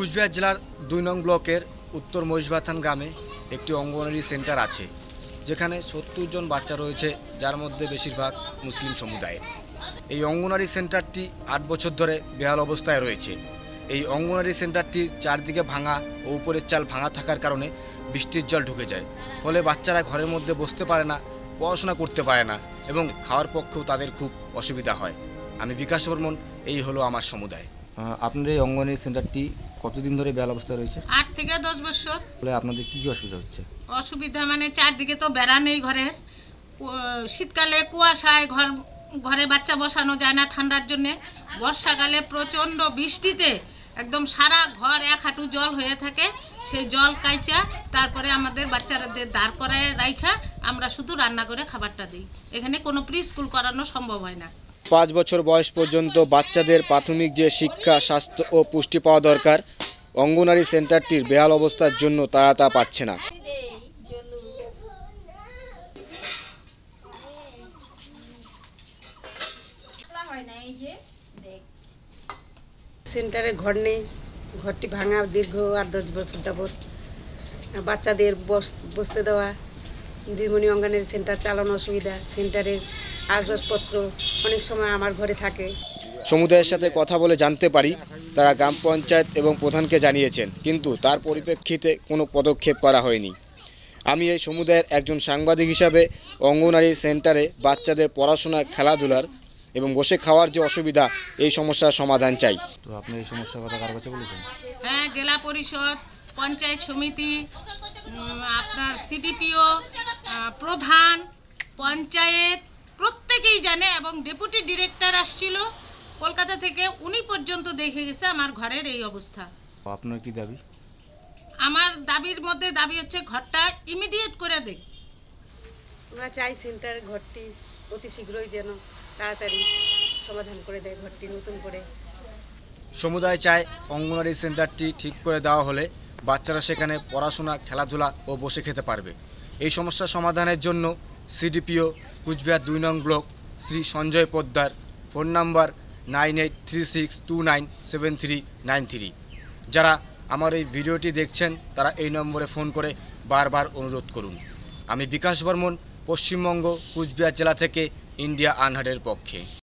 কুচবিহার জেলার দুই নং ব্লকের উত্তর মহিষবাথান গ্রামে একটি অঙ্গনওয়াড়ি সেন্টার আছে যেখানে সত্তর জন বাচ্চা রয়েছে যার মধ্যে বেশিরভাগ মুসলিম সমুদায়ের এই অঙ্গনওয়াড়ি সেন্টারটি আট বছর ধরে বেহাল অবস্থায় রয়েছে এই অঙ্গনওয়াড়ি সেন্টারটির চারদিকে ভাঙা ও উপরের চাল ভাঙা থাকার কারণে বৃষ্টির জল ঢুকে যায় ফলে বাচ্চারা ঘরের মধ্যে বসতে পারে না পড়াশোনা করতে পারে না এবং খাওয়ার পক্ষেও তাদের খুব অসুবিধা হয় আমি বিকাশ বর্মন এই হলো আমার সমুদায় আপনাদের এই অঙ্গনের সেন্টারটি কতদিন ধরে বেহাল অবস্থা রয়েছে আট থেকে দশ বছর বলে আপনাদের কী কী অসুবিধা হচ্ছে অসুবিধা মানে চারদিকে তো বেড়া নেই ঘরে শীতকালে কুয়াশায় ঘর ঘরে বাচ্চা বসানো যায় না ঠান্ডার জন্যে বর্ষাকালে প্রচণ্ড বৃষ্টিতে একদম সারা ঘর এক হাঁটু জল হয়ে থাকে সেই জল কাইচা তারপরে আমাদের বাচ্চাদের দাঁড় করায় রাইখা আমরা শুধু রান্না করে খাবারটা দিই এখানে কোনো প্রি স্কুল করানো সম্ভব হয় না পাঁচ বছর বয়স পর্যন্ত বাচ্চাদের প্রাথমিক যে শিক্ষা স্বাস্থ্য ও পুষ্টি পাওয়া দরকার অঙ্গনারী সেন্টারটির বেহাল অবস্থার জন্য তারা তা পাচ্ছে না সেন্টারে ঘর নেই ঘরটি ভাঙা দীর্ঘ আট দশ বছর যাবৎ বাচ্চাদের বসতে দেওয়া দুইমণি অঙ্গনের সেন্টার চালানো অসুবিধা সেন্টারের আসবাবপত্র অনেক সময় আমার ঘরে থাকে সমুদায়ের সাথে কথা বলে জানতে পারি তারা গ্রাম পঞ্চায়েত এবং প্রধানকে জানিয়েছেন কিন্তু তার পরিপ্রেক্ষিতে কোনো পদক্ষেপ করা হয়নি আমি এই সমুদায়ের একজন সাংবাদিক হিসাবে অঙ্গনারী সেন্টারে বাচ্চাদের পড়াশোনা খেলাধুলার এবং বসে খাওয়ার যে অসুবিধা এই সমস্যার সমাধান চাই তো আপনি এই সমস্যার কথা কার কাছে বলেছেন হ্যাঁ জেলা পরিষদ পঞ্চায়েত সমিতি আপনার সিডিপিও প্রধান পঞ্চায়েত প্রত্যেকেই জানে এবং ডেপুটি ডিরেক্টর আসছিল কলকাতা থেকে উনি পর্যন্ত দেখে গেছে আমার ঘরের এই অবস্থা আপনার কি দাবি আমার দাবির মধ্যে দাবি হচ্ছে ঘরটা ইমিডিয়েট করে দেখ আমরা চাই সেন্টার ঘরটি অতি শীঘ্রই যেন তাড়াতাড়ি সমাধান করে দেয় ঘরটি নতুন করে সমুদায় চায় অঙ্গনওয়াড়ি সেন্টারটি ঠিক করে দেওয়া হলে বাচ্চারা সেখানে পড়াশোনা খেলাধুলা ও বসে খেতে পারবে এই সমস্যা সমাধানের জন্য সিডিপিও কুচবিহার দুই নং block Shri Sanjay Poddar phone number nine eight three six two nine seven three nine three যারা আমার এই ভিডিওটি দেখছেন তারা এই নম্বরে ফোন করে বারবার অনুরোধ করুন আমি বিকাশ বর্মন পশ্চিমবঙ্গ কুচবিহার জেলা থেকে ইন্ডিয়া আনহাডের পক্ষে